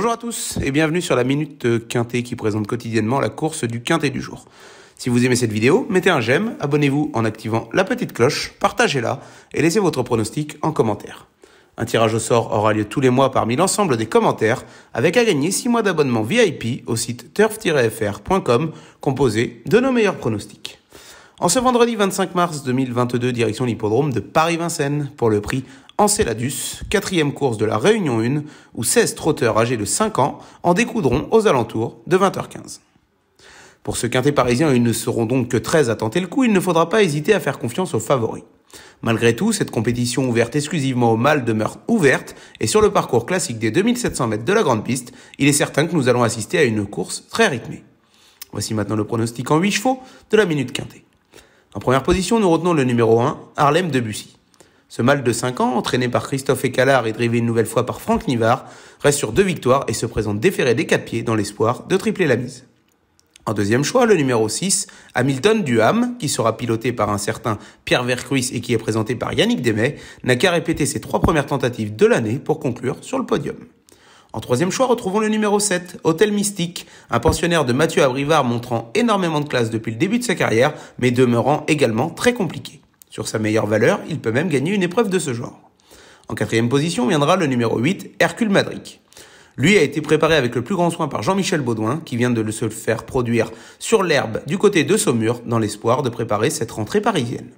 Bonjour à tous et bienvenue sur la Minute Quintet qui présente quotidiennement la course du Quintet du jour. Si vous aimez cette vidéo, mettez un j'aime, abonnez-vous en activant la petite cloche, partagez-la et laissez votre pronostic en commentaire. Un tirage au sort aura lieu tous les mois parmi l'ensemble des commentaires, avec à gagner 6 mois d'abonnement VIP au site turf-fr.com composé de nos meilleurs pronostics. En ce vendredi 25 mars 2022, direction l'hippodrome de Paris-Vincennes pour le prix Enceladus, quatrième course de la Réunion 1, où 16 trotteurs âgés de 5 ans en découdront aux alentours de 20h15. Pour ce quintet parisien, ils ne seront donc que 13 à tenter le coup, il ne faudra pas hésiter à faire confiance aux favoris. Malgré tout, cette compétition ouverte exclusivement aux mâles demeure ouverte, et sur le parcours classique des 2700 mètres de la grande piste, il est certain que nous allons assister à une course très rythmée. Voici maintenant le pronostic en 8 chevaux de la minute quintet. En première position, nous retenons le numéro 1, Harlem Debussy. Ce mâle de 5 ans, entraîné par Christophe Écalard et drivé une nouvelle fois par Franck Nivard, reste sur deux victoires et se présente déféré des quatre pieds dans l'espoir de tripler la mise. En deuxième choix, le numéro 6, Hamilton Duham, qui sera piloté par un certain Pierre Vercruis et qui est présenté par Yannick Demet, n'a qu'à répéter ses trois premières tentatives de l'année pour conclure sur le podium. En troisième choix, retrouvons le numéro 7, Hôtel Mystique, un pensionnaire de Mathieu Abrivard montrant énormément de classe depuis le début de sa carrière, mais demeurant également très compliqué. Sur sa meilleure valeur, il peut même gagner une épreuve de ce genre. En quatrième position viendra le numéro 8, Hercule Madric. Lui a été préparé avec le plus grand soin par Jean-Michel Baudouin, qui vient de se le faire produire sur l'herbe du côté de Saumur, dans l'espoir de préparer cette rentrée parisienne.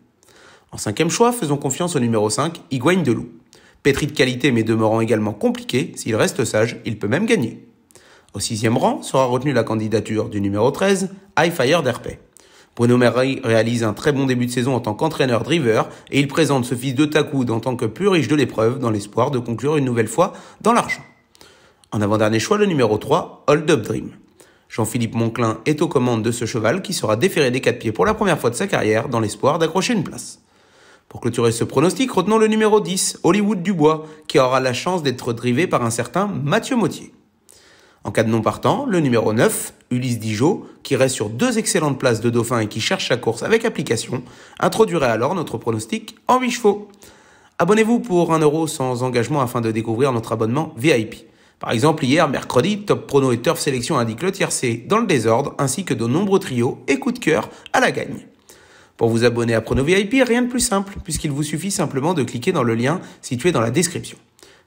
En cinquième choix, faisons confiance au numéro 5, de loup Pétri de qualité mais demeurant également compliqué, s'il reste sage, il peut même gagner. Au sixième rang sera retenue la candidature du numéro 13, Highfire d'Herpé. Bruno Murray réalise un très bon début de saison en tant qu'entraîneur-driver et il présente ce fils de Takoud en tant que plus riche de l'épreuve dans l'espoir de conclure une nouvelle fois dans l'argent. En avant-dernier choix, le numéro 3, Hold Up Dream. Jean-Philippe Monclin est aux commandes de ce cheval qui sera déféré des quatre pieds pour la première fois de sa carrière dans l'espoir d'accrocher une place. Pour clôturer ce pronostic, retenons le numéro 10, Hollywood Dubois, qui aura la chance d'être drivé par un certain Mathieu Mottier. En cas de non partant, le numéro 9, Ulysse Dijot, qui reste sur deux excellentes places de dauphin et qui cherche sa course avec application, introduirait alors notre pronostic en 8 chevaux. Abonnez-vous pour 1 euro sans engagement afin de découvrir notre abonnement VIP. Par exemple, hier, mercredi, Top Prono et Turf Sélection indiquent le tiercé dans le désordre, ainsi que de nombreux trios et coups de cœur à la gagne. Pour vous abonner à Prono VIP, rien de plus simple, puisqu'il vous suffit simplement de cliquer dans le lien situé dans la description.